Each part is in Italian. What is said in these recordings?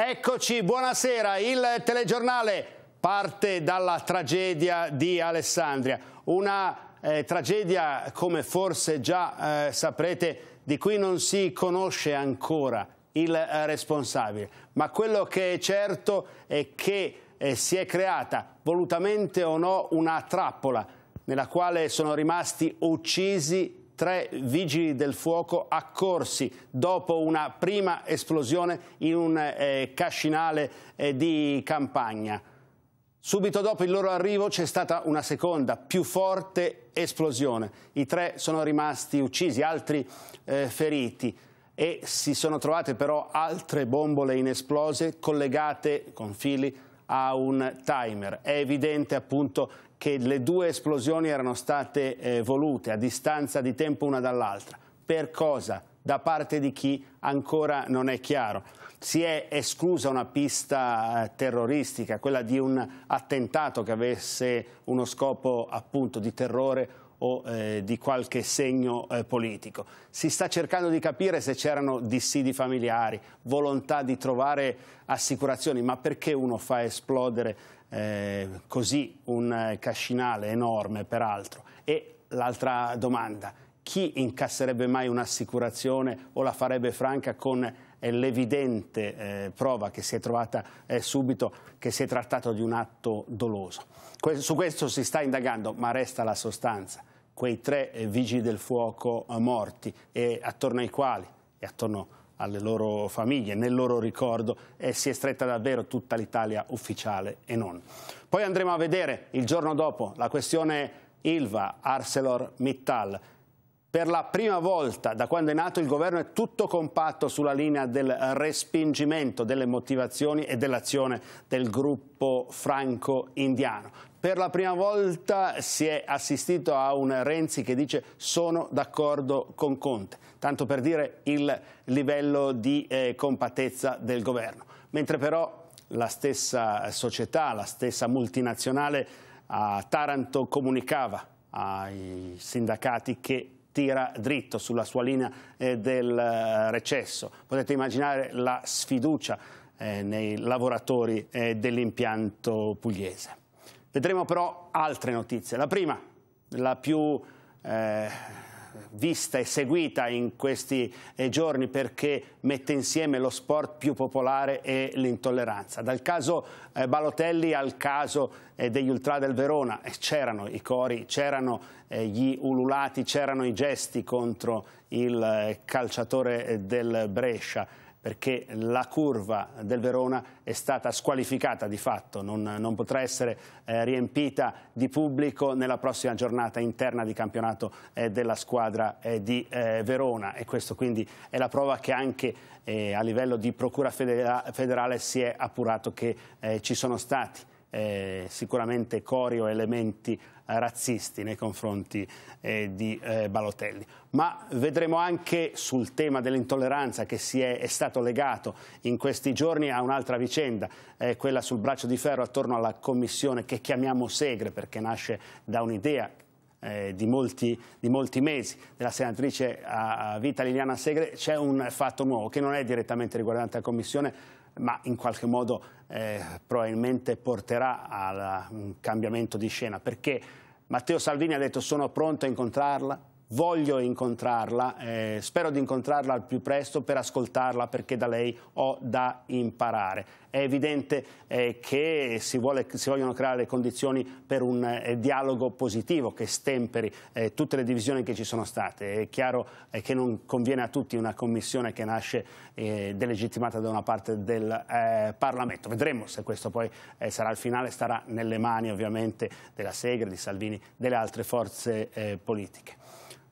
Eccoci, buonasera, il telegiornale parte dalla tragedia di Alessandria, una eh, tragedia come forse già eh, saprete di cui non si conosce ancora il eh, responsabile, ma quello che è certo è che eh, si è creata, volutamente o no, una trappola nella quale sono rimasti uccisi tre vigili del fuoco accorsi dopo una prima esplosione in un eh, cascinale eh, di campagna. Subito dopo il loro arrivo c'è stata una seconda, più forte esplosione. I tre sono rimasti uccisi, altri eh, feriti e si sono trovate però altre bombole inesplose collegate con fili a un timer. È evidente appunto che le due esplosioni erano state eh, volute a distanza di tempo una dall'altra. Per cosa? Da parte di chi ancora non è chiaro. Si è esclusa una pista eh, terroristica, quella di un attentato che avesse uno scopo appunto di terrore o eh, di qualche segno eh, politico. Si sta cercando di capire se c'erano dissidi familiari, volontà di trovare assicurazioni, ma perché uno fa esplodere eh, così un eh, cascinale enorme, peraltro? E l'altra domanda, chi incasserebbe mai un'assicurazione o la farebbe franca con eh, l'evidente eh, prova che si è trovata eh, subito che si è trattato di un atto doloso. Que su questo si sta indagando, ma resta la sostanza quei tre eh, vigili del fuoco eh, morti e attorno ai quali e attorno alle loro famiglie, nel loro ricordo eh, si è stretta davvero tutta l'Italia ufficiale e non. Poi andremo a vedere il giorno dopo la questione Ilva, ArcelorMittal. Per la prima volta da quando è nato il governo è tutto compatto sulla linea del respingimento delle motivazioni e dell'azione del gruppo franco-indiano. Per la prima volta si è assistito a un Renzi che dice sono d'accordo con Conte, tanto per dire il livello di eh, compatezza del governo. Mentre però la stessa società, la stessa multinazionale a Taranto comunicava ai sindacati che tira dritto sulla sua linea eh, del eh, recesso. Potete immaginare la sfiducia eh, nei lavoratori eh, dell'impianto pugliese. Vedremo però altre notizie. La prima, la più eh, vista e seguita in questi eh, giorni perché mette insieme lo sport più popolare e l'intolleranza. Dal caso eh, Balotelli al caso eh, degli ultra del Verona eh, c'erano i cori, c'erano eh, gli ululati, c'erano i gesti contro il calciatore del Brescia perché la curva del Verona è stata squalificata di fatto, non, non potrà essere eh, riempita di pubblico nella prossima giornata interna di campionato eh, della squadra eh, di eh, Verona e questo quindi è la prova che anche eh, a livello di procura federa federale si è appurato che eh, ci sono stati eh, sicuramente cori o elementi razzisti nei confronti eh, di eh, Balotelli. Ma vedremo anche sul tema dell'intolleranza che è, è, stato legato in questi giorni a un'altra vicenda, quella sul braccio di ferro attorno alla commissione che chiamiamo Segre perché nasce da un'idea eh, di, molti, di, molti, mesi della senatrice a, a vita Liliana Segre c'è un fatto nuovo che non è direttamente riguardante la Commissione ma in qualche modo eh, probabilmente porterà a un mm, cambiamento di scena, perché Matteo Salvini ha detto sono pronto a incontrarla, voglio incontrarla, eh, spero di incontrarla al più presto per ascoltarla perché da lei ho da imparare. È evidente eh, che si, vuole, si, vogliono creare le condizioni per un eh, dialogo positivo che stemperi eh, tutte le divisioni che ci sono state. È chiaro eh, che non conviene a tutti una commissione che nasce eh, delegittimata da una parte del Parlamento. Vedremo se questo poi sarà il finale, starà nelle mani ovviamente della Segre, di Salvini, delle altre forze politiche.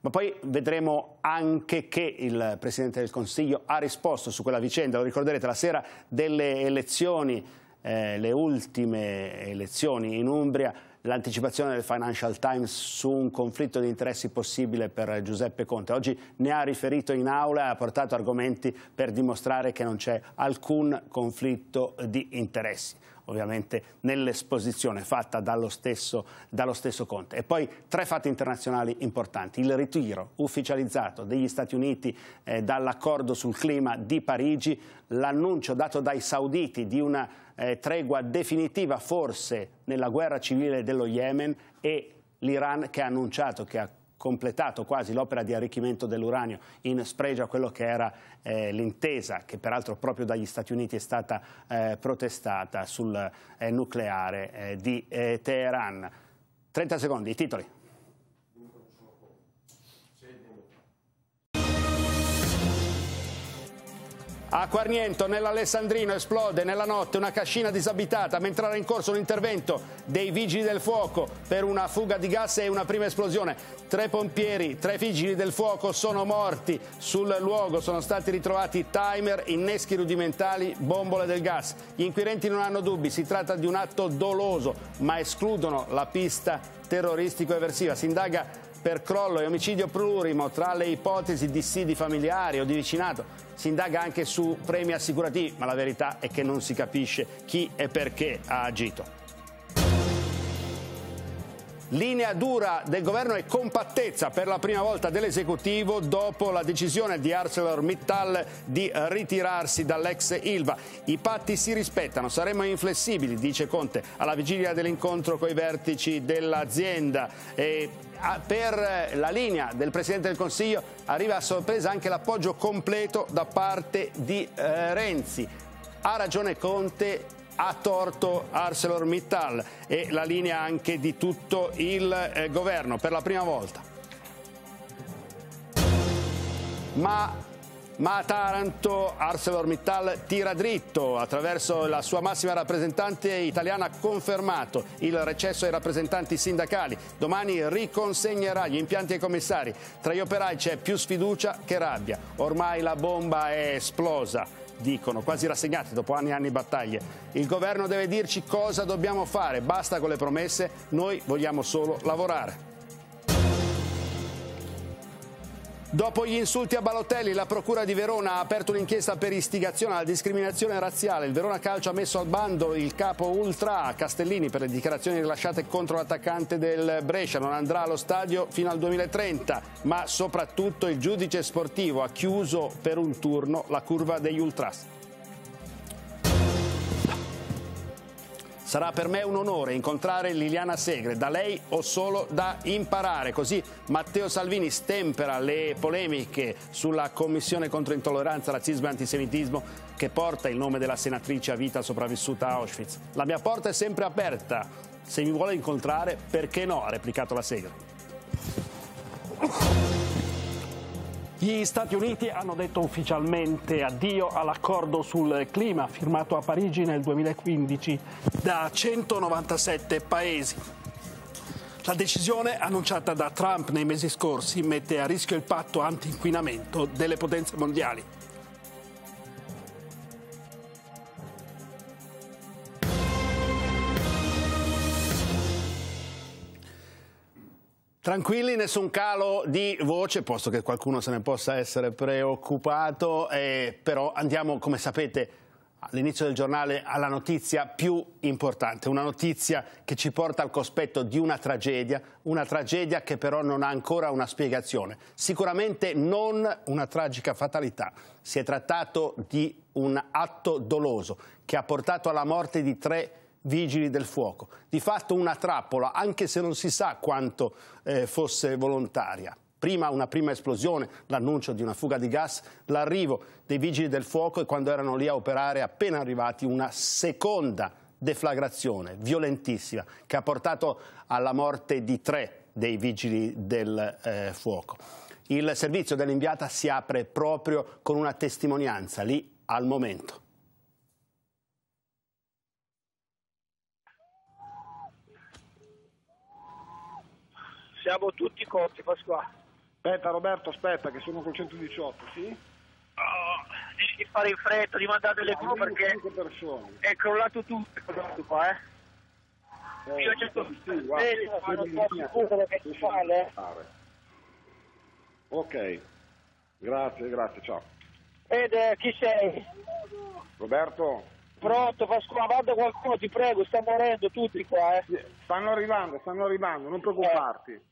Ma poi vedremo anche che il Presidente del Consiglio ha risposto su quella vicenda, lo ricorderete la sera delle elezioni, eh, le ultime elezioni in Umbria, l'anticipazione del Financial Times su un conflitto di interessi possibile per Giuseppe Conte. Oggi ne ha riferito in aula e ha portato argomenti per dimostrare che non c'è alcun conflitto di interessi ovviamente nell'esposizione fatta dallo stesso, dallo stesso Conte. E poi tre fatti internazionali importanti, il ritiro ufficializzato degli Stati Uniti eh, dall'accordo sul clima di Parigi, l'annuncio dato dai sauditi di una eh, tregua definitiva forse nella guerra civile dello Yemen e l'Iran che ha annunciato che ha completato quasi l'opera di arricchimento dell'uranio in spregio a quello che era eh, l'intesa, che peraltro proprio dagli Stati Uniti è stata eh, protestata sul eh, nucleare eh, di eh, Teheran. 30 secondi, i titoli. A Quarniento, nell'Alessandrino, esplode nella notte una cascina disabitata mentre era in corso un intervento dei vigili del fuoco per una fuga di gas e una prima esplosione. Tre pompieri, tre vigili del fuoco sono morti sul luogo, sono stati ritrovati timer, inneschi rudimentali, bombole del gas. Gli inquirenti non hanno dubbi, si tratta di un atto doloso, ma escludono la pista terroristico-eversiva. Si indaga per crollo e omicidio plurimo tra le ipotesi di sidi familiari o di vicinato. Si indaga anche su premi assicurativi, ma la verità è che non si capisce chi e perché ha agito. Linea dura del governo e compattezza per la prima volta dell'esecutivo dopo la decisione di ArcelorMittal di ritirarsi dall'ex Ilva. I patti si rispettano, saremo inflessibili, dice Conte, alla vigilia dell'incontro con i vertici dell'azienda. per la linea del Presidente del Consiglio arriva a sorpresa anche l'appoggio completo da parte di eh, Renzi. Ha ragione Conte ha torto ArcelorMittal e la linea anche di tutto il eh, governo per la prima volta. Ma ma a Taranto ArcelorMittal tira dritto attraverso la sua massima rappresentante italiana ha confermato il recesso ai rappresentanti sindacali. Domani riconsegnerà gli impianti ai commissari. Tra gli operai c'è più sfiducia che rabbia. Ormai la bomba è esplosa dicono, quasi rassegnati dopo anni e anni di battaglie. Il governo deve dirci cosa dobbiamo fare, basta con le promesse, noi vogliamo solo lavorare. Dopo gli insulti a Balotelli, la Procura di Verona ha aperto un'inchiesta per istigazione alla discriminazione razziale. Il Verona Calcio ha messo al bando il capo ultra Castellini per le dichiarazioni rilasciate contro l'attaccante del Brescia. Non andrà allo stadio fino al 2030, ma soprattutto il giudice sportivo ha chiuso per un turno la curva degli ultras. Sarà per me un onore incontrare Liliana Segre, da lei ho solo da imparare. Così Matteo Salvini stempera le polemiche sulla Commissione contro intolleranza, razzismo e antisemitismo che porta il nome della senatrice a vita sopravvissuta a Auschwitz. La mia porta è sempre aperta, se mi vuole incontrare perché no, ha replicato la Segre. Gli Stati Uniti hanno detto ufficialmente addio all'accordo sul clima firmato a Parigi nel 2015 da 197 paesi. La decisione annunciata da Trump nei mesi scorsi mette a rischio il patto anti-inquinamento delle potenze mondiali. Tranquilli, nessun calo di voce, posto che qualcuno se ne possa essere preoccupato, eh, però andiamo, come sapete, all'inizio del giornale alla notizia più importante, una notizia che ci porta al cospetto di una tragedia, una tragedia che però non ha ancora una spiegazione, sicuramente non una tragica fatalità, si è trattato di un atto doloso che ha portato alla morte di tre persone vigili del fuoco. Di fatto una trappola, anche se non si sa quanto eh, fosse volontaria. Prima una prima esplosione, l'annuncio di una fuga di gas, l'arrivo dei vigili del fuoco e quando erano lì a operare appena arrivati una seconda deflagrazione violentissima che ha portato alla morte di tre dei vigili del eh, fuoco. Il servizio dell'inviata si apre proprio con una testimonianza lì al momento. siamo tutti corti Pasqua. Aspetta Roberto, aspetta che sono col 118, sì? Oh, di fare in fretta, di mandare delle ah, gru perché è crollato tutto, crollato qua, eh. eh Io cerco di fare Ok, grazie, grazie, ciao. Ed eh, chi sei? Roberto? Pronto, Pasqua, vada qualcuno, ti prego, sta morendo tutti qua, eh. Stanno arrivando, stanno arrivando, non preoccuparti. Eh.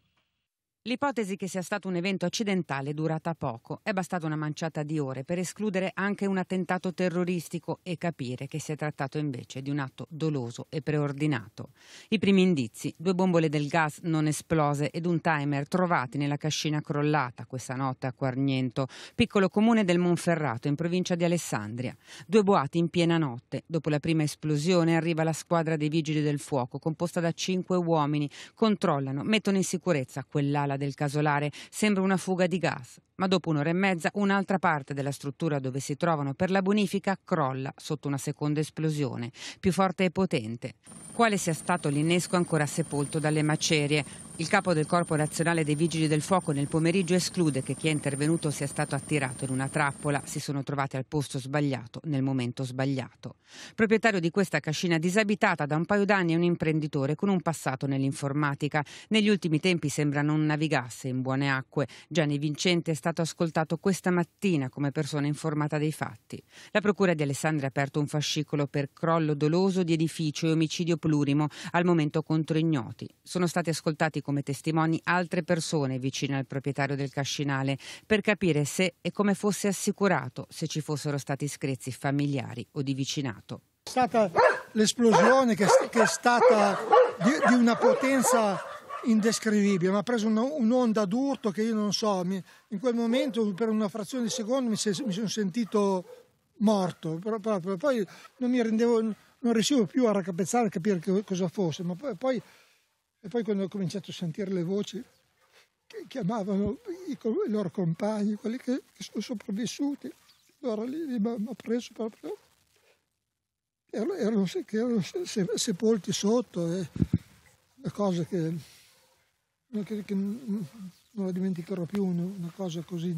L'ipotesi che sia stato un evento accidentale è durata poco, è bastata una manciata di ore per escludere anche un attentato terroristico e capire che si è trattato invece di un atto doloso e preordinato. I primi indizi, due bombole del gas non esplose ed un timer trovati nella cascina crollata questa notte a Quarniento, piccolo comune del Monferrato in provincia di Alessandria. Due boati in piena notte. Dopo la prima esplosione arriva la squadra dei vigili del fuoco composta da cinque uomini, controllano, mettono in sicurezza quell'ala sala del casolare. Sembra una fuga di gas, ma dopo un'ora e mezza un'altra parte della struttura dove si trovano per la bonifica crolla sotto una seconda esplosione, più forte e potente. Quale sia stato l'innesco ancora sepolto dalle macerie? Il capo del Corpo Nazionale dei Vigili del Fuoco nel pomeriggio esclude che chi è intervenuto sia stato attirato in una trappola, si sono trovati al posto sbagliato, nel momento sbagliato. Proprietario di questa cascina disabitata da un paio d'anni è un imprenditore con un passato nell'informatica. Negli ultimi tempi sembra non navigasse in buone acque. Gianni Vincente è stato ascoltato questa mattina come persona informata dei fatti. La Procura di Alessandria ha aperto un fascicolo per crollo doloso di edificio e omicidio plurimo, al momento contro ignoti. Sono stati ascoltati come testimoni altre persone vicine al proprietario del cascinale per capire se e come fosse assicurato se ci fossero stati screzzi familiari o di vicinato. È stata l'esplosione che, che è stata di, di, una potenza indescrivibile, mi ha preso un'onda d'urto che io non so, mi, in quel momento per una frazione di secondo mi, se, mi sono sentito morto, proprio, poi non mi rendevo, non riuscivo più a raccapezzare a capire che, cosa fosse, ma poi, poi e poi quando ho cominciato a sentire le voci che chiamavano i, i loro compagni, quelli che, che sono sopravvissuti, allora lì, lì mi ha preso proprio... Erano, erano, erano sepolti sotto e una cosa che, che, che non la dimenticherò più, una cosa così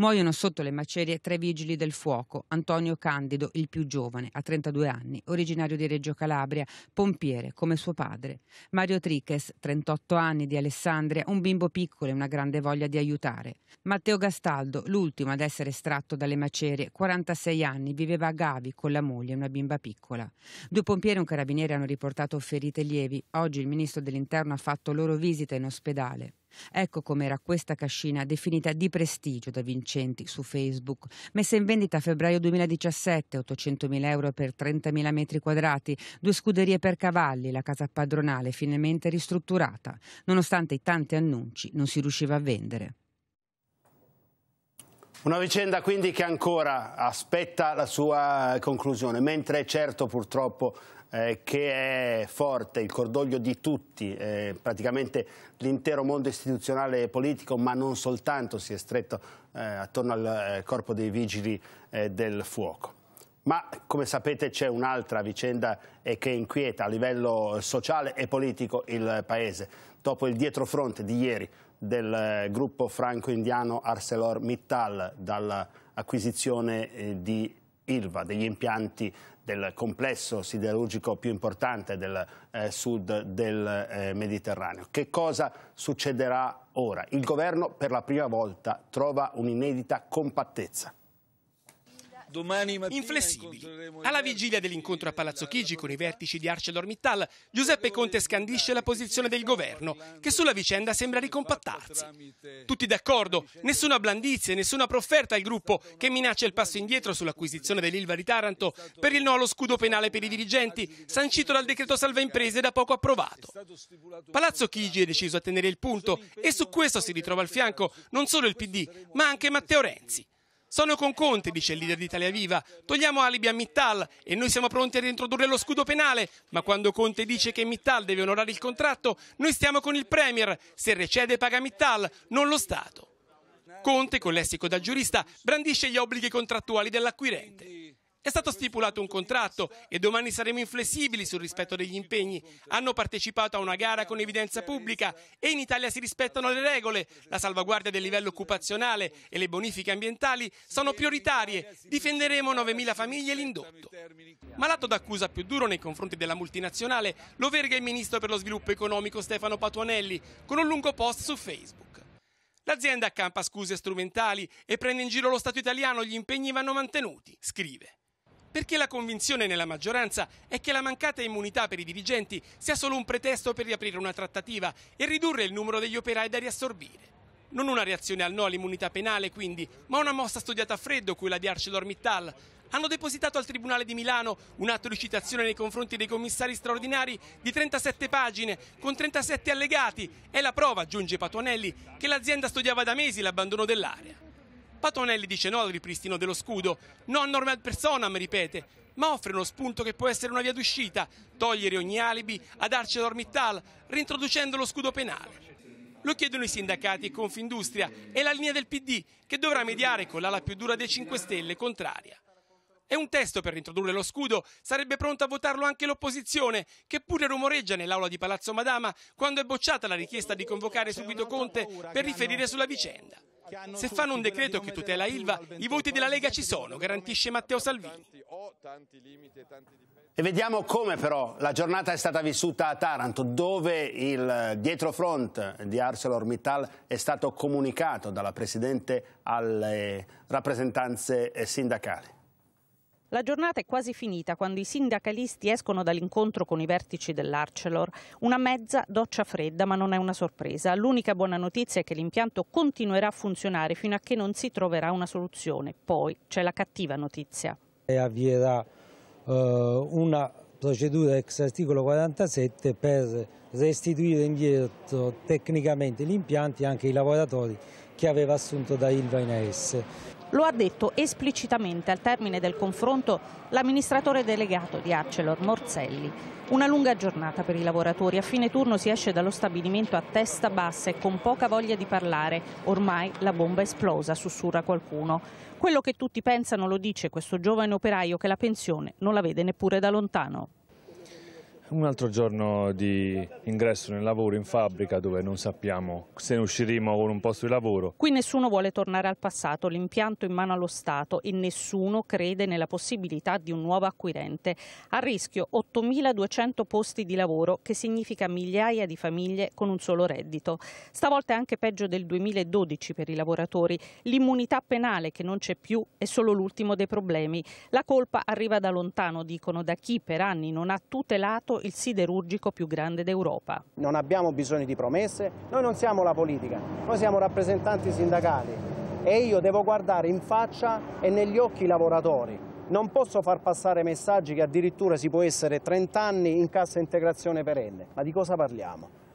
Muoiono sotto le macerie tre vigili del fuoco, Antonio Candido, il più giovane, a 32 anni, originario di Reggio Calabria, pompiere come suo padre, Mario Triches, 38 anni, di Alessandria, un bimbo piccolo e una grande voglia di aiutare, Matteo Gastaldo, l'ultimo ad essere estratto dalle macerie, 46 anni, viveva a Gavi con la moglie e una bimba piccola. Due pompieri e un carabiniere hanno riportato ferite lievi, oggi il ministro dell'interno ha fatto loro visita in ospedale. Ecco com'era questa cascina definita di prestigio da Vincenti su Facebook, messa in vendita a febbraio 2017, 800.000 euro per 30.000 metri quadrati, due scuderie per cavalli, la casa padronale finalmente ristrutturata. Nonostante i tanti annunci, non si riusciva a vendere. Una vicenda quindi che ancora aspetta la sua conclusione, mentre è certo purtroppo eh, che è forte, il cordoglio di tutti, eh, praticamente l'intero mondo istituzionale e politico, ma non soltanto, si è stretto eh, attorno al eh, corpo dei vigili eh, del fuoco. Ma come sapete c'è un'altra vicenda che inquieta a livello sociale e politico il Paese. Dopo il dietrofronte di ieri del gruppo franco-indiano ArcelorMittal dall'acquisizione di Ilva, degli impianti del complesso siderurgico più importante del eh, sud del eh, Mediterraneo. Che cosa succederà ora? Il governo per la prima volta trova un'inedita compattezza inflessibili. Alla vigilia dell'incontro a Palazzo Chigi con i vertici di ArcelorMittal, Giuseppe Conte scandisce la posizione del governo, che sulla vicenda sembra ricompattarsi. Tutti d'accordo, nessuna blandizie, nessuna profferta al gruppo che minaccia il passo indietro sull'acquisizione dell'Ilva di Taranto per il no allo scudo penale per i dirigenti, sancito dal decreto salva imprese da poco approvato. Palazzo Chigi è deciso a tenere il punto e su questo si ritrova al fianco non solo il PD, ma anche Matteo Renzi. Sono con Conte, dice il leader di Italia Viva. Togliamo alibi a Mittal e noi siamo pronti a reintrodurre lo scudo penale. Ma quando Conte dice che Mittal deve onorare il contratto, noi stiamo con il Premier. Se recede paga Mittal, non lo Stato. Conte, con lessico da giurista, brandisce gli obblighi contrattuali dell'acquirente. È stato stipulato un contratto e domani saremo inflessibili sul rispetto degli impegni. Hanno partecipato a una gara con evidenza pubblica e in Italia si rispettano le regole. La salvaguardia del livello occupazionale e le bonifiche ambientali sono prioritarie. Difenderemo 9.000 famiglie e l'indotto. Ma l'atto d'accusa più duro nei confronti della multinazionale lo verga il ministro per lo sviluppo economico Stefano Patuanelli con un lungo post su Facebook. L'azienda accampa scuse strumentali e prende in giro lo Stato italiano, gli impegni vanno mantenuti, scrive perché la convinzione nella maggioranza è che la mancata immunità per i dirigenti sia solo un pretesto per riaprire una trattativa e ridurre il numero degli operai da riassorbire. Non una reazione al no all'immunità penale, quindi, ma una mossa studiata a freddo, quella di ArcelorMittal. Hanno depositato al Tribunale di Milano un atto di citazione nei confronti dei commissari straordinari di 37 pagine, con 37 allegati. È la prova, aggiunge Patuanelli, che l'azienda studiava da mesi l'abbandono dell'area. Patonelli dice no al ripristino dello scudo, no a normal personam, ripete, ma offre uno spunto che può essere una via d'uscita, togliere ogni alibi ad ArcelorMittal, reintroducendo lo scudo penale. Lo chiedono i sindacati e Confindustria e la linea del PD, che dovrà mediare con l'ala più dura dei 5 Stelle contraria. È un testo per introdurre lo scudo, sarebbe pronta a votarlo anche l'opposizione, che pure rumoreggia nell'aula di Palazzo Madama quando è bocciata la richiesta di convocare subito Conte per riferire sulla vicenda. Se fanno un decreto che tutela Ilva, i voti della Lega ci sono, garantisce Matteo Salvini. E vediamo come però la giornata è stata vissuta a Taranto, dove il dietro front di ArcelorMittal è stato comunicato dalla Presidente alle rappresentanze sindacali. La giornata è quasi finita quando i sindacalisti escono dall'incontro con i vertici dell'Arcelor. Una mezza doccia fredda, ma non è una sorpresa. L'unica buona notizia è che l'impianto continuerà a funzionare fino a che non si troverà una soluzione. Poi c'è la cattiva notizia. E avvierà eh, una procedura ex articolo 47 per restituire indietro tecnicamente gli impianti anche i lavoratori che aveva assunto da Ilva in AS. Lo ha detto esplicitamente al termine del confronto l'amministratore delegato di Arcelor, Morzelli. Una lunga giornata per i lavoratori. A fine turno si esce dallo stabilimento a testa bassa e con poca voglia di parlare. Ormai la bomba è esplosa, sussurra qualcuno. Quello che tutti pensano lo dice questo giovane operaio che la pensione non la vede neppure da lontano. Un altro giorno di ingresso nel lavoro in fabbrica dove non sappiamo se ne usciremo con un posto di lavoro. Qui nessuno vuole tornare al passato, l'impianto in mano allo Stato e nessuno crede nella possibilità di un nuovo acquirente. A rischio 8.200 posti di lavoro che significa migliaia di famiglie con un solo reddito. Stavolta è anche peggio del 2012 per i lavoratori. L'immunità penale che non c'è più è solo l'ultimo dei problemi. La colpa arriva da lontano, dicono, da chi per anni non ha tutelato il siderurgico più grande d'Europa. Non abbiamo bisogno di promesse, noi non siamo la politica, noi siamo rappresentanti sindacali e io devo guardare in faccia e negli occhi i lavoratori. Non posso far passare messaggi che addirittura si può essere 30 anni in cassa integrazione perenne. Ma di cosa parliamo?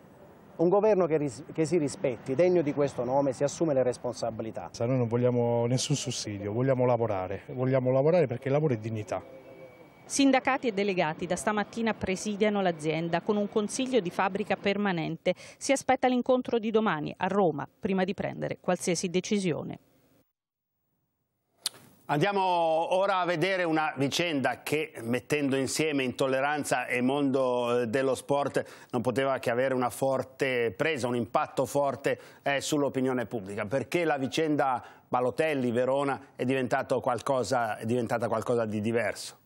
Un governo che, che, si rispetti, degno di questo nome, si assume le responsabilità. Noi non vogliamo nessun sussidio, vogliamo lavorare. Vogliamo lavorare perché il lavoro è dignità. Sindacati e delegati da stamattina presidiano l'azienda con un consiglio di fabbrica permanente. Si aspetta l'incontro di domani a Roma prima di prendere qualsiasi decisione. Andiamo ora a vedere una vicenda che mettendo insieme intolleranza e mondo eh, dello sport non poteva che avere una forte presa, un impatto forte eh, sull'opinione pubblica perché la vicenda Balotelli-Verona è, è diventata qualcosa di diverso.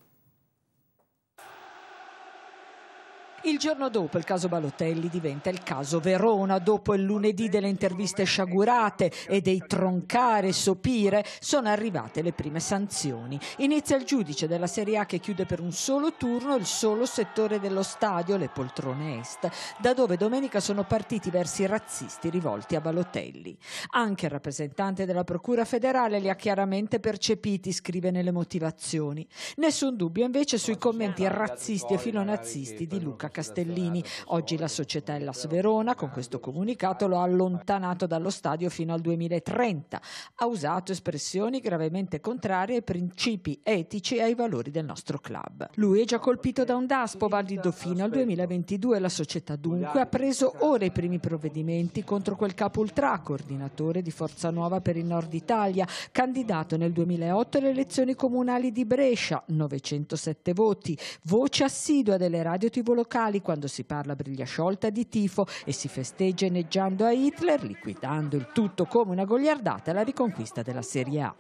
Il giorno dopo il caso Balotelli diventa il caso Verona. Dopo il lunedì delle interviste sciagurate e dei troncare sopire sono arrivate le prime sanzioni. Inizia il giudice della Serie A che chiude per un solo turno il solo settore dello stadio, le poltrone est, da dove domenica sono partiti versi razzisti rivolti a Balotelli. Anche il rappresentante della Procura federale li ha chiaramente percepiti, scrive nelle motivazioni. Nessun dubbio invece sui commenti razzisti e filonazisti di Luca Castellini. Oggi la società Ellas Verona con questo comunicato lo ha allontanato dallo stadio fino al 2030. Ha usato espressioni gravemente contrarie ai principi etici e ai valori del nostro club. Lui è già colpito da un DASPO valido fino al 2022. La società dunque ha preso ora i primi provvedimenti contro quel capo ultra, coordinatore di Forza Nuova per il Nord Italia, candidato nel 2008 alle elezioni comunali di Brescia, 907 voti, voce assidua delle radio tv locali locali quando si parla briglia sciolta di tifo e si festeggia inneggiando a Hitler, liquidando il tutto come una goliardata, la riconquista della Serie A.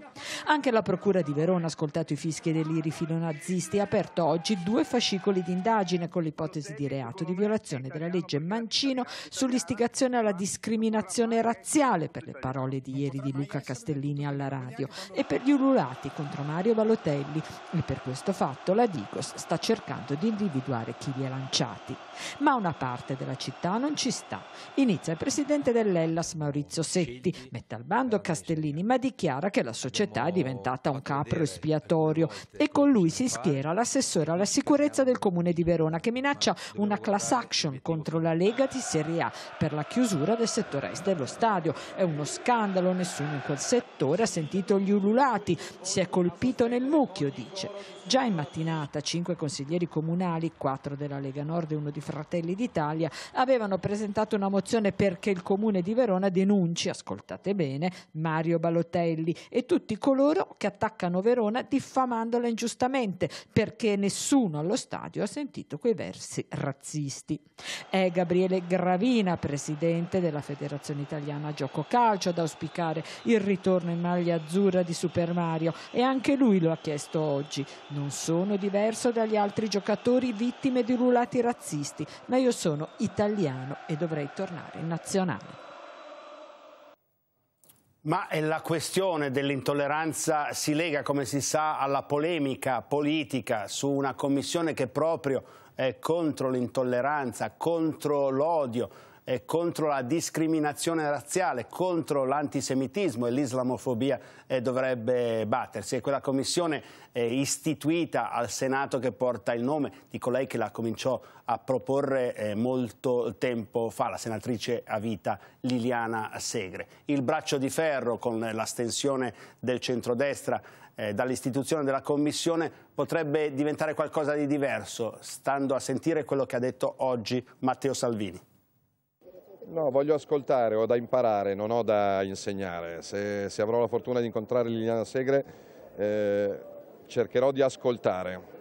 Anche la Procura di Verona ha ascoltato i fischi e deliri filonazisti e ha aperto oggi due fascicoli di indagine con l'ipotesi di reato di violazione della legge Mancino sull'istigazione alla discriminazione razziale per le parole di ieri di Luca Castellini alla radio e per gli ululati contro Mario Balotelli e per questo fatto la Digos sta cercando di individuare chi li ha lanciati rifugiati. Ma una parte della città non ci sta. Inizia il presidente dell'Ellas Maurizio Setti, mette al bando Castellini, ma dichiara che la società è diventata un capro espiatorio e con lui si schiera l'assessore alla sicurezza del comune di Verona che minaccia una class action contro la Lega di Serie A per la chiusura del settore est dello stadio. È uno scandalo, nessuno in quel settore ha sentito gli ululati, si è colpito nel mucchio, dice. Già in mattinata cinque consiglieri comunali, quattro della Lega Nord, Nord e uno di Fratelli d'Italia, avevano presentato una mozione perché il Comune di Verona denunci, ascoltate bene, Mario Balotelli e tutti coloro che attaccano Verona diffamandola ingiustamente perché nessuno allo stadio ha sentito quei versi razzisti. È Gabriele Gravina, presidente della Federazione Italiana Gioco Calcio, ad auspicare il ritorno in maglia azzurra di Super Mario e anche lui lo ha chiesto oggi. Non sono diverso dagli altri giocatori vittime di ululati razzisti razzisti, ma io sono italiano e dovrei tornare in nazionale. Ma la questione dell'intolleranza si lega, come si sa, alla polemica politica su una commissione che proprio è contro l'intolleranza, contro l'odio, eh, contro la discriminazione razziale, contro l'antisemitismo e l'islamofobia eh, dovrebbe battersi. È quella commissione eh, istituita al Senato che porta il nome di colei che la cominciò a proporre eh, molto tempo fa, la senatrice a vita Liliana Segre. Il braccio di ferro con l'astensione del centrodestra eh, dall'istituzione della Commissione potrebbe diventare qualcosa di diverso, stando a sentire quello che ha detto oggi Matteo Salvini. No, voglio ascoltare, ho da imparare, non ho da insegnare. Se, se avrò la fortuna di incontrare Liliana Segre eh, cercherò di ascoltare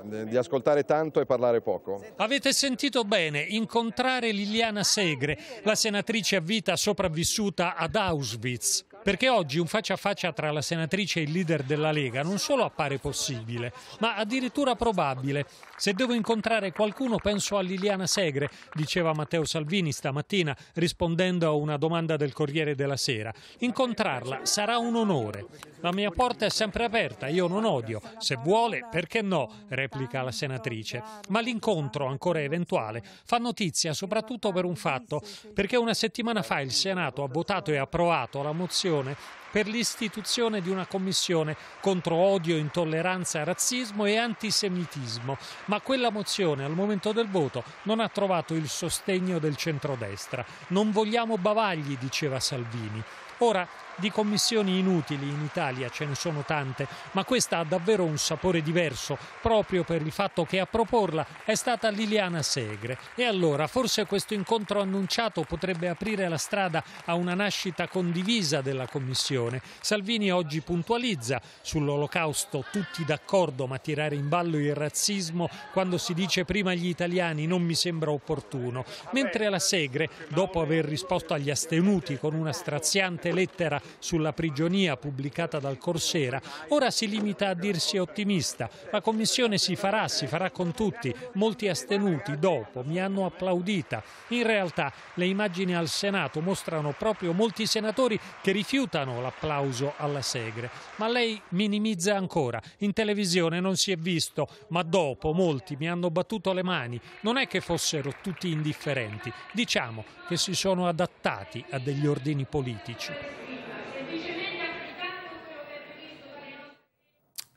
di ascoltare tanto e parlare poco. Avete sentito bene, incontrare Liliana Segre, la senatrice a vita sopravvissuta ad Auschwitz. Perché oggi un faccia a faccia tra la senatrice e il leader della Lega non solo appare possibile, ma addirittura probabile. Se devo incontrare qualcuno penso a Liliana Segre, diceva Matteo Salvini stamattina rispondendo a una domanda del Corriere della Sera. Incontrarla sarà un onore. La mia porta è sempre aperta, io non odio. Se vuole, perché no? replica la senatrice. Ma l'incontro, ancora eventuale, fa notizia soprattutto per un fatto, perché una settimana fa il Senato ha votato e approvato la mozione votazione per l'istituzione di una commissione contro odio, intolleranza, razzismo e antisemitismo, ma quella mozione al momento del voto non ha trovato il sostegno del centrodestra. Non vogliamo bavagli, diceva Salvini. Ora di commissioni inutili in Italia ce ne sono tante, ma questa ha davvero un sapore diverso, proprio per il fatto che a proporla è stata Liliana Segre. E allora forse questo incontro annunciato potrebbe aprire la strada a una nascita condivisa della commissione. Salvini oggi puntualizza sull'olocausto tutti d'accordo, ma tirare in ballo il razzismo quando si dice prima gli italiani non mi sembra opportuno. Mentre la Segre, dopo aver risposto agli astenuti con una straziante lettera sulla prigionia pubblicata dal Corsera, ora si limita a dirsi ottimista. La commissione si farà, si farà con tutti. Molti astenuti dopo mi hanno applaudita. In realtà le immagini al Senato mostrano proprio molti senatori che rifiutano l'applauso alla Segre. Ma lei minimizza ancora. In televisione non si è visto, ma dopo molti mi hanno battuto le mani. Non è che fossero tutti indifferenti. Diciamo che si sono adattati a degli ordini politici.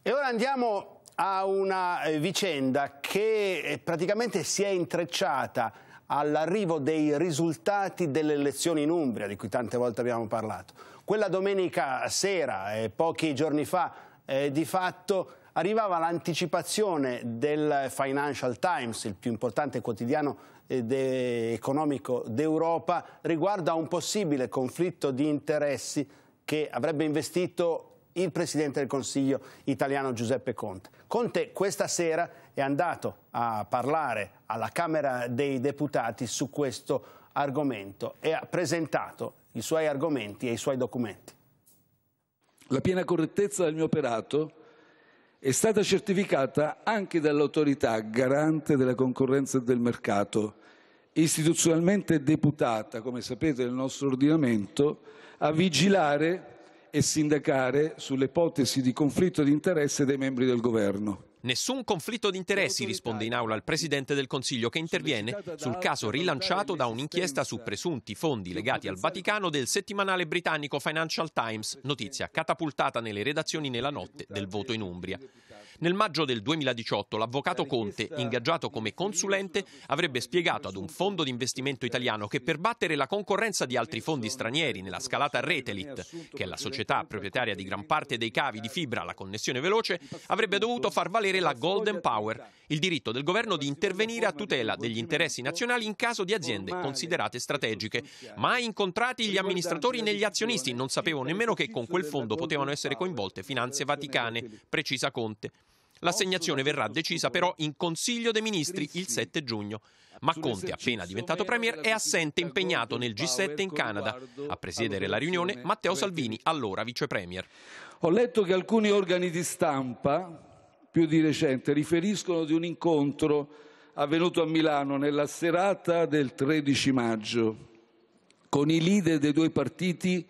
E ora andiamo a una eh, vicenda che eh, praticamente si è intrecciata all'arrivo dei risultati delle elezioni in Umbria, di cui tante volte abbiamo parlato. Quella domenica sera, eh, pochi giorni fa, eh, di fatto arrivava l'anticipazione del Financial Times, il più importante quotidiano eh, de economico d'Europa, riguardo a un possibile conflitto di interessi che avrebbe investito il Presidente del Consiglio italiano Giuseppe Conte. Conte questa sera è andato a parlare alla Camera dei Deputati su questo argomento e ha presentato i suoi argomenti e i suoi documenti. La piena correttezza del mio operato è stata certificata anche dall'autorità garante della concorrenza e del mercato, istituzionalmente deputata, come sapete, nel nostro ordinamento, a vigilare e sindacare sull'ipotesi di conflitto di interesse dei membri del Governo. Nessun conflitto di interessi, risponde in aula il Presidente del Consiglio che interviene sul caso rilanciato da un'inchiesta su presunti fondi legati al Vaticano del settimanale britannico Financial Times, notizia catapultata nelle redazioni nella notte del voto in Umbria. Nel maggio del 2018 l'avvocato Conte, ingaggiato come consulente, avrebbe spiegato ad un fondo di investimento italiano che per battere la concorrenza di altri fondi stranieri nella scalata Retelit, che è la società proprietaria di gran parte dei cavi di fibra alla connessione veloce, avrebbe dovuto far valere avere la Golden Power, il diritto del governo di intervenire a tutela degli interessi nazionali in caso di aziende considerate strategiche. Mai incontrati gli amministratori né gli azionisti, non sapevo nemmeno che con quel fondo potevano essere coinvolte finanze vaticane, precisa Conte. L'assegnazione verrà decisa però in Consiglio dei Ministri il 7 giugno. Ma Conte, appena diventato Premier, è assente impegnato nel G7 in Canada. A presiedere la riunione Matteo Salvini, allora Vice Premier. Ho letto che alcuni organi di stampa più di recente riferiscono di un incontro avvenuto a Milano nella serata del 13 maggio con i leader dei due partiti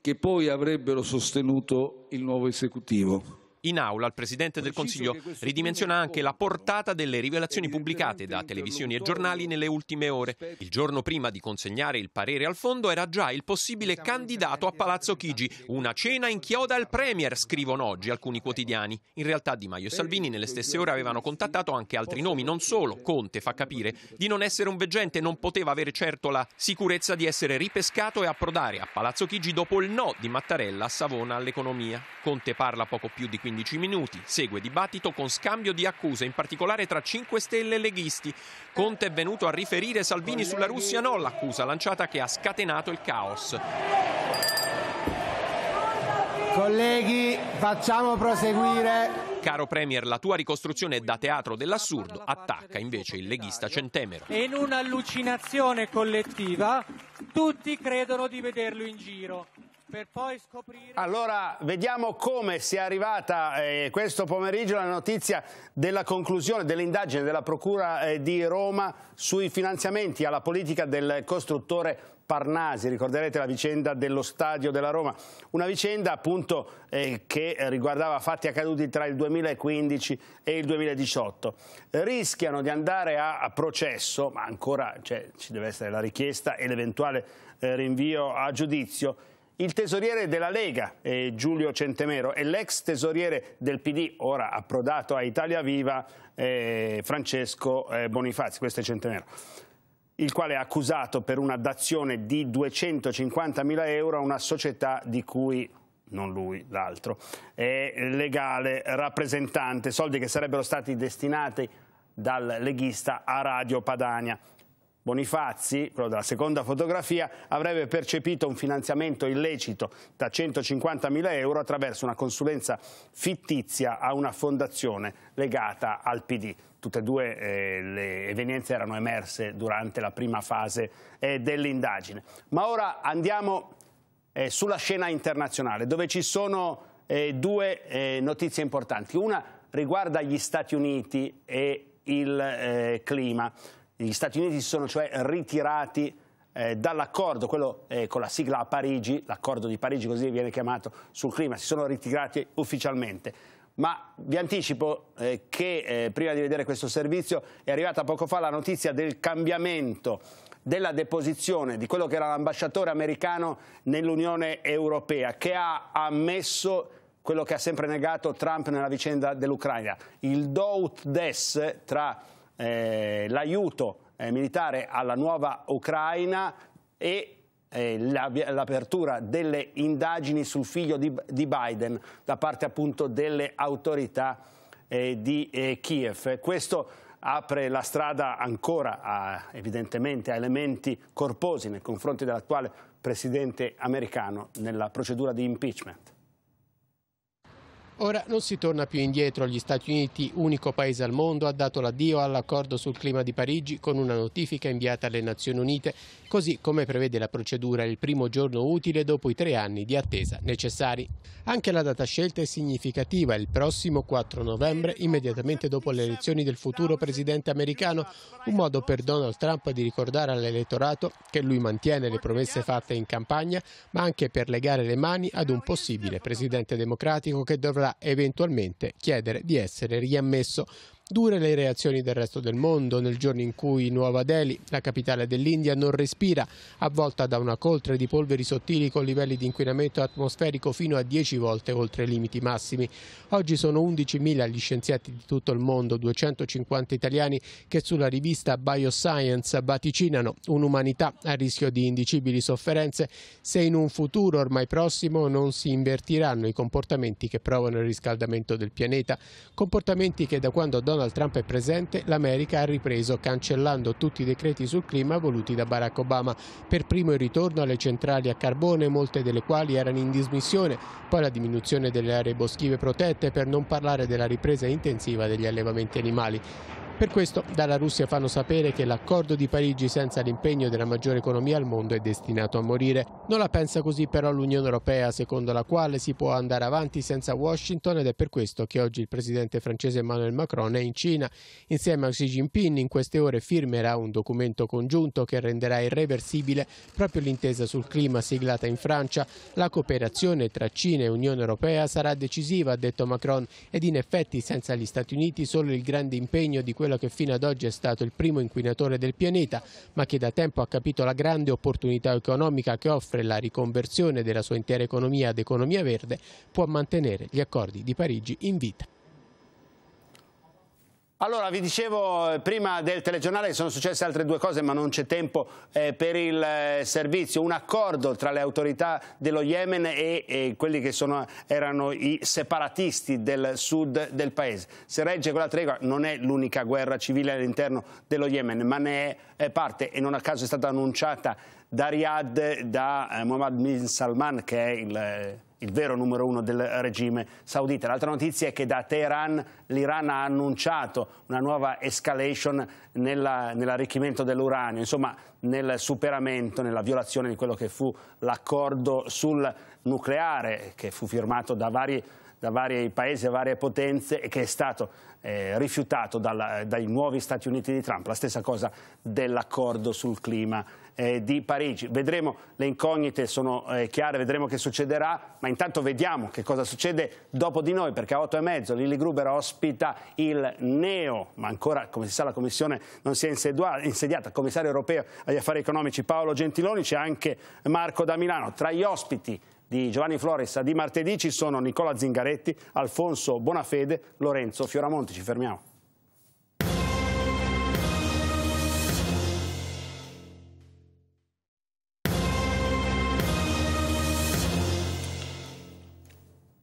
che poi avrebbero sostenuto il nuovo esecutivo. In aula il Presidente del Consiglio ridimensiona anche la portata delle rivelazioni pubblicate da televisioni e giornali nelle ultime ore. Il giorno prima di consegnare il parere al fondo era già il possibile candidato a Palazzo Chigi. Una cena inchioda al Premier, scrivono oggi alcuni quotidiani. In realtà Di Maio e Salvini nelle stesse ore avevano contattato anche altri nomi, non solo. Conte fa capire di non essere un veggente, non poteva avere certo la sicurezza di essere ripescato e approdare a Palazzo Chigi dopo il no di Mattarella a Savona all'economia. Conte parla poco più di 15 15 minuti. Segue dibattito con scambio di accuse, in particolare tra 5 Stelle e leghisti. Conte è venuto a riferire Salvini sulla Russia, no l'accusa lanciata che ha scatenato il caos. Colleghi, facciamo proseguire. Caro Premier, la tua ricostruzione è da teatro dell'assurdo, attacca invece il leghista Centemero. In un'allucinazione collettiva tutti credono di vederlo in giro per poi scoprire... Allora, vediamo come sia arrivata eh, questo pomeriggio la notizia della conclusione dell'indagine della Procura eh, di Roma sui finanziamenti alla politica del costruttore Parnasi, ricorderete la vicenda dello stadio della Roma, una vicenda appunto eh, che riguardava fatti accaduti tra il 2015 e il 2018. Rischiano di andare a, a processo, ma ancora cioè, ci deve essere la richiesta e l'eventuale eh, rinvio a giudizio, il tesoriere della Lega, eh, Giulio Centemero, e l'ex tesoriere del PD, ora approdato a Italia Viva, eh, Francesco eh, Bonifazi, questo è Centemero, il quale è accusato per una dazione di 250.000 euro a una società di cui non lui, l'altro, è legale rappresentante, soldi che sarebbero stati destinati dal leghista a Radio Padania. Bonifazzi, quello della seconda fotografia, avrebbe percepito un finanziamento illecito da 150.000 euro attraverso una consulenza fittizia a una fondazione legata al PD. Tutte e due eh, le evenienze erano emerse durante la prima fase eh, dell'indagine. Ma ora andiamo eh, sulla scena internazionale, dove ci sono eh, due eh, notizie importanti. Una riguarda gli Stati Uniti e il eh, clima gli Stati Uniti si sono cioè ritirati eh, dall'accordo, quello eh, con la sigla a Parigi, l'accordo di Parigi così viene chiamato sul clima, si sono ritirati ufficialmente. Ma vi anticipo eh, che eh, prima di vedere questo servizio è arrivata poco fa la notizia del cambiamento della deposizione di quello che era l'ambasciatore americano nell'Unione Europea che ha ammesso quello che ha sempre negato Trump nella vicenda dell'Ucraina, il do ut des tra eh, l'aiuto eh, militare alla nuova Ucraina e eh, l'apertura delle indagini sul figlio di, Biden da parte appunto delle autorità eh, di eh, Kiev. Questo apre la strada ancora a, evidentemente a elementi corposi nei confronti dell'attuale presidente americano nella procedura di impeachment. Ora non si torna più indietro, gli Stati Uniti, unico paese al mondo, ha dato l'addio all'accordo sul clima di Parigi con una notifica inviata alle Nazioni Unite, così come prevede la procedura il primo giorno utile dopo i tre anni di attesa necessari. Anche la data scelta è significativa, il prossimo 4 novembre, immediatamente dopo le elezioni del futuro presidente americano, un modo per Donald Trump di ricordare all'elettorato che lui mantiene le promesse fatte in campagna, ma anche per legare le mani ad un possibile presidente democratico che dovrà potrà eventualmente chiedere di essere riammesso Dure le reazioni del resto del mondo nel giorno in cui Nuova Delhi, la capitale dell'India, non respira, avvolta da una coltre di polveri sottili con livelli di inquinamento atmosferico fino a 10 volte oltre i limiti massimi. Oggi sono 11.000 gli scienziati di tutto il mondo, 250 italiani, che sulla rivista Bioscience vaticinano un'umanità a rischio di indicibili sofferenze se in un futuro ormai prossimo non si invertiranno i comportamenti che provano il riscaldamento del pianeta, comportamenti che da quando Donald Trump è presente, l'America ha ripreso cancellando tutti i decreti sul clima voluti da Barack Obama. Per primo il ritorno alle centrali a carbone, molte delle quali erano in dismissione, poi la diminuzione delle aree boschive protette per non parlare della ripresa intensiva degli allevamenti animali. Per questo dalla Russia fanno sapere che l'accordo di Parigi senza l'impegno della maggiore economia al mondo è destinato a morire. Non la pensa così però l'Unione Europea, secondo la quale si può andare avanti senza Washington ed è per questo che oggi il presidente francese Emmanuel Macron è in Cina. Insieme a Xi Jinping in queste ore firmerà un documento congiunto che renderà irreversibile proprio l'intesa sul clima siglata in Francia. La cooperazione tra Cina e Unione Europea sarà decisiva, ha detto Macron, ed in effetti senza gli Stati Uniti solo il grande impegno di quello quello che fino ad oggi è stato il primo inquinatore del pianeta, ma che da tempo ha capito la grande opportunità economica che offre la riconversione della sua intera economia ad economia verde, può mantenere gli accordi di Parigi in vita. Allora, vi dicevo eh, prima del telegiornale che sono successe altre due cose, ma non c'è tempo eh, per il eh, servizio. Un accordo tra le autorità dello Yemen e, e quelli che sono, erano i separatisti del sud del paese. Se regge quella tregua non è l'unica guerra civile all'interno dello Yemen, ma ne è parte e non a caso è stata annunciata da Riyadh da eh, Mohammed bin Salman, che è il... Eh, il vero numero uno del regime saudita. L'altra notizia è che da Teheran l'Iran ha annunciato una nuova escalation nella, nell'arricchimento dell'uranio, insomma nel superamento, nella violazione di quello che fu l'accordo sul nucleare che fu firmato da vari da vari paesi, e varie potenze e che è stato eh, rifiutato dalla, eh, dai nuovi Stati Uniti di Trump. La stessa cosa dell'accordo sul clima eh, di Parigi. Vedremo, le incognite sono eh, chiare, vedremo che succederà, ma intanto vediamo che cosa succede dopo di noi, perché a 8 e mezzo Lilli Gruber ospita il neo, ma ancora come si sa la Commissione non si è insediata, commissario europeo agli affari economici Paolo Gentiloni, c'è anche Marco da Milano. Tra gli ospiti di Giovanni Flores di martedì ci sono Nicola Zingaretti, Alfonso Bonafede, Lorenzo Fioramonti. Ci fermiamo.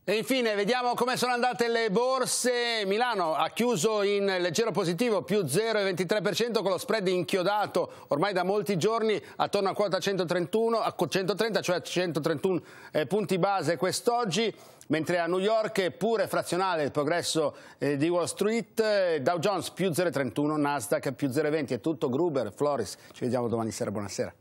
E infine vediamo come sono andate le borse. Milano ha chiuso in leggero positivo, più 0,23% con lo spread inchiodato ormai da molti giorni attorno a quota 131, a 130, cioè a 131 eh, punti base quest'oggi mentre a New York è pure frazionale il progresso eh, di Wall Street, Dow Jones più 0,31, Nasdaq più 0,20, è tutto Gruber, Floris, ci vediamo domani sera, buonasera.